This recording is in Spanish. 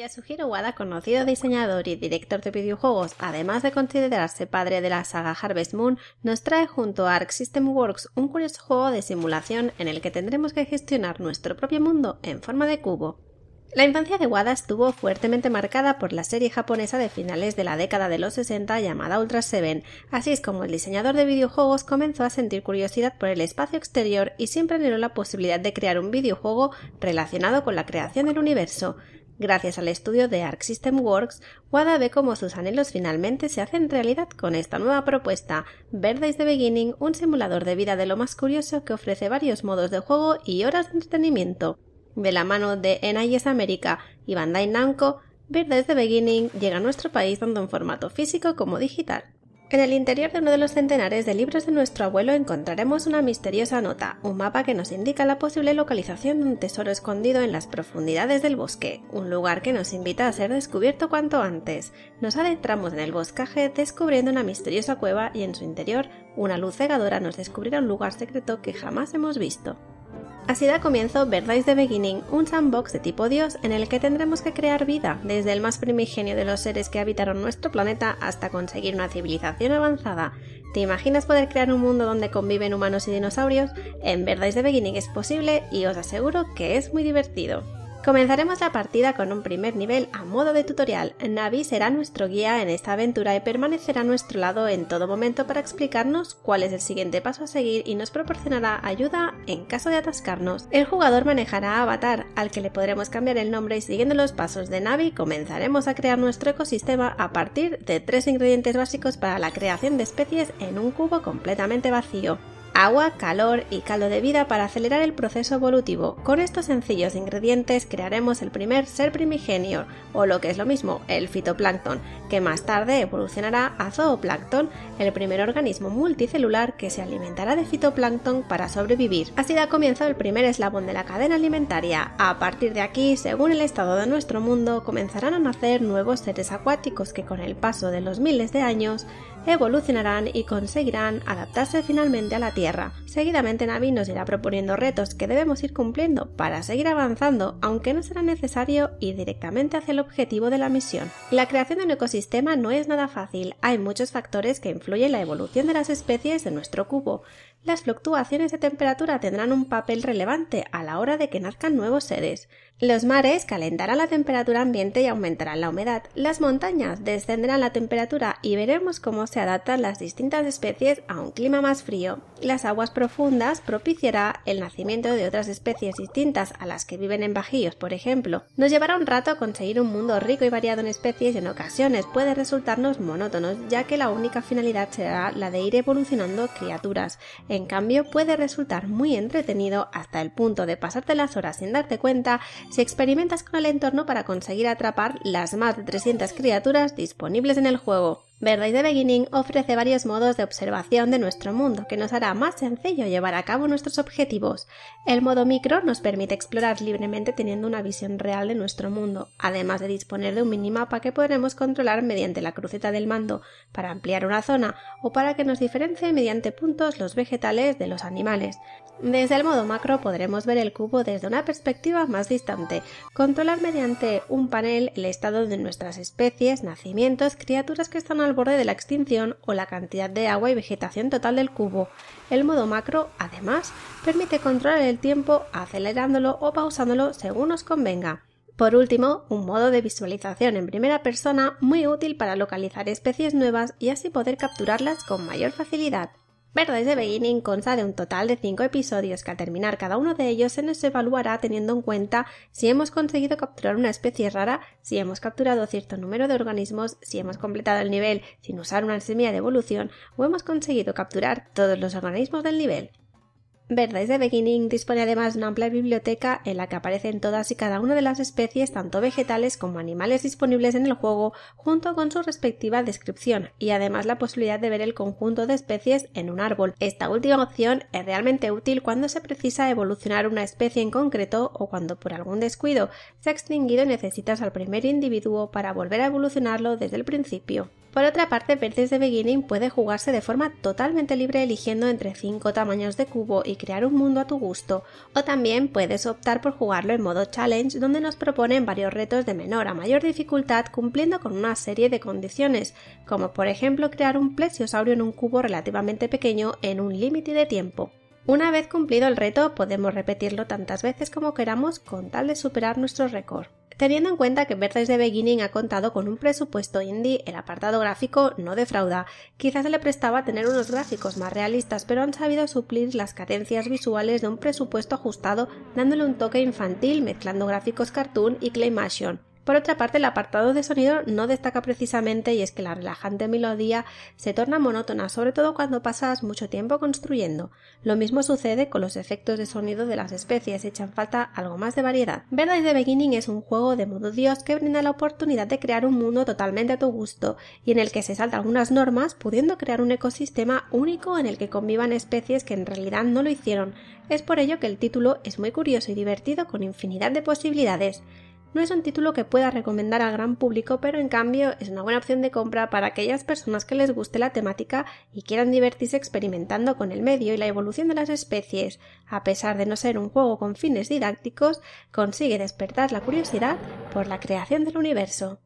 Yasuhiro Wada, conocido diseñador y director de videojuegos, además de considerarse padre de la saga Harvest Moon, nos trae junto a Arc System Works un curioso juego de simulación en el que tendremos que gestionar nuestro propio mundo en forma de cubo. La infancia de Wada estuvo fuertemente marcada por la serie japonesa de finales de la década de los 60 llamada Ultra Seven, así es como el diseñador de videojuegos comenzó a sentir curiosidad por el espacio exterior y siempre anheló la posibilidad de crear un videojuego relacionado con la creación del universo. Gracias al estudio de Arc System Works, WADA ve cómo sus anhelos finalmente se hacen realidad con esta nueva propuesta, Verde is the Beginning, un simulador de vida de lo más curioso que ofrece varios modos de juego y horas de entretenimiento. De la mano de NIS America y Bandai Namco, Verde is the Beginning llega a nuestro país tanto en formato físico como digital. En el interior de uno de los centenares de libros de nuestro abuelo encontraremos una misteriosa nota, un mapa que nos indica la posible localización de un tesoro escondido en las profundidades del bosque, un lugar que nos invita a ser descubierto cuanto antes. Nos adentramos en el boscaje descubriendo una misteriosa cueva y en su interior una luz cegadora nos descubrirá un lugar secreto que jamás hemos visto. Así da comienzo Verdice the Beginning, un sandbox de tipo Dios en el que tendremos que crear vida, desde el más primigenio de los seres que habitaron nuestro planeta hasta conseguir una civilización avanzada. ¿Te imaginas poder crear un mundo donde conviven humanos y dinosaurios? En Verdice the Beginning es posible y os aseguro que es muy divertido. Comenzaremos la partida con un primer nivel a modo de tutorial. Navi será nuestro guía en esta aventura y permanecerá a nuestro lado en todo momento para explicarnos cuál es el siguiente paso a seguir y nos proporcionará ayuda en caso de atascarnos. El jugador manejará a Avatar, al que le podremos cambiar el nombre y siguiendo los pasos de Navi comenzaremos a crear nuestro ecosistema a partir de tres ingredientes básicos para la creación de especies en un cubo completamente vacío agua, calor y caldo de vida para acelerar el proceso evolutivo. Con estos sencillos ingredientes crearemos el primer ser primigenio, o lo que es lo mismo, el fitoplancton, que más tarde evolucionará a zooplancton, el primer organismo multicelular que se alimentará de fitoplancton para sobrevivir. Así da comienzo el primer eslabón de la cadena alimentaria. A partir de aquí, según el estado de nuestro mundo, comenzarán a nacer nuevos seres acuáticos que con el paso de los miles de años evolucionarán y conseguirán adaptarse finalmente a la Tierra Seguidamente Navi nos irá proponiendo retos que debemos ir cumpliendo para seguir avanzando, aunque no será necesario ir directamente hacia el objetivo de la misión. La creación de un ecosistema no es nada fácil, hay muchos factores que influyen en la evolución de las especies de nuestro cubo, las fluctuaciones de temperatura tendrán un papel relevante a la hora de que nazcan nuevos seres. Los mares calentarán la temperatura ambiente y aumentarán la humedad. Las montañas descenderán la temperatura y veremos cómo se adaptan las distintas especies a un clima más frío. Las aguas profundas propiciará el nacimiento de otras especies distintas a las que viven en bajíos, por ejemplo. Nos llevará un rato conseguir un mundo rico y variado en especies y en ocasiones puede resultarnos monótonos, ya que la única finalidad será la de ir evolucionando criaturas en cambio, puede resultar muy entretenido hasta el punto de pasarte las horas sin darte cuenta si experimentas con el entorno para conseguir atrapar las más de 300 criaturas disponibles en el juego. Verde de Beginning ofrece varios modos de observación de nuestro mundo que nos hará más sencillo llevar a cabo nuestros objetivos. El modo micro nos permite explorar libremente teniendo una visión real de nuestro mundo, además de disponer de un minimapa que podremos controlar mediante la cruceta del mando para ampliar una zona o para que nos diferencie mediante puntos los vegetales de los animales. Desde el modo macro podremos ver el cubo desde una perspectiva más distante, controlar mediante un panel el estado de nuestras especies, nacimientos, criaturas que están al borde de la extinción o la cantidad de agua y vegetación total del cubo. El modo macro, además, permite controlar el tiempo acelerándolo o pausándolo según nos convenga. Por último, un modo de visualización en primera persona muy útil para localizar especies nuevas y así poder capturarlas con mayor facilidad. Verde desde Beginning consta de un total de 5 episodios que al terminar cada uno de ellos se nos evaluará teniendo en cuenta si hemos conseguido capturar una especie rara, si hemos capturado cierto número de organismos, si hemos completado el nivel sin usar una semilla de evolución o hemos conseguido capturar todos los organismos del nivel desde de Beginning dispone además de una amplia biblioteca en la que aparecen todas y cada una de las especies, tanto vegetales como animales disponibles en el juego, junto con su respectiva descripción, y además la posibilidad de ver el conjunto de especies en un árbol. Esta última opción es realmente útil cuando se precisa evolucionar una especie en concreto o cuando por algún descuido se ha extinguido y necesitas al primer individuo para volver a evolucionarlo desde el principio. Por otra parte, Vertex de Beginning puede jugarse de forma totalmente libre eligiendo entre 5 tamaños de cubo y crear un mundo a tu gusto, o también puedes optar por jugarlo en modo challenge donde nos proponen varios retos de menor a mayor dificultad cumpliendo con una serie de condiciones, como por ejemplo crear un plesiosaurio en un cubo relativamente pequeño en un límite de tiempo. Una vez cumplido el reto, podemos repetirlo tantas veces como queramos con tal de superar nuestro récord. Teniendo en cuenta que Verdes de Beginning ha contado con un presupuesto indie, el apartado gráfico no defrauda. Quizás se le prestaba tener unos gráficos más realistas, pero han sabido suplir las cadencias visuales de un presupuesto ajustado dándole un toque infantil mezclando gráficos cartoon y claymation. Por otra parte, el apartado de sonido no destaca precisamente y es que la relajante melodía se torna monótona, sobre todo cuando pasas mucho tiempo construyendo. Lo mismo sucede con los efectos de sonido de las especies, echan falta algo más de variedad. Verdad is the Beginning es un juego de modo Dios que brinda la oportunidad de crear un mundo totalmente a tu gusto y en el que se salta algunas normas, pudiendo crear un ecosistema único en el que convivan especies que en realidad no lo hicieron. Es por ello que el título es muy curioso y divertido con infinidad de posibilidades. No es un título que pueda recomendar al gran público, pero en cambio es una buena opción de compra para aquellas personas que les guste la temática y quieran divertirse experimentando con el medio y la evolución de las especies. A pesar de no ser un juego con fines didácticos, consigue despertar la curiosidad por la creación del universo.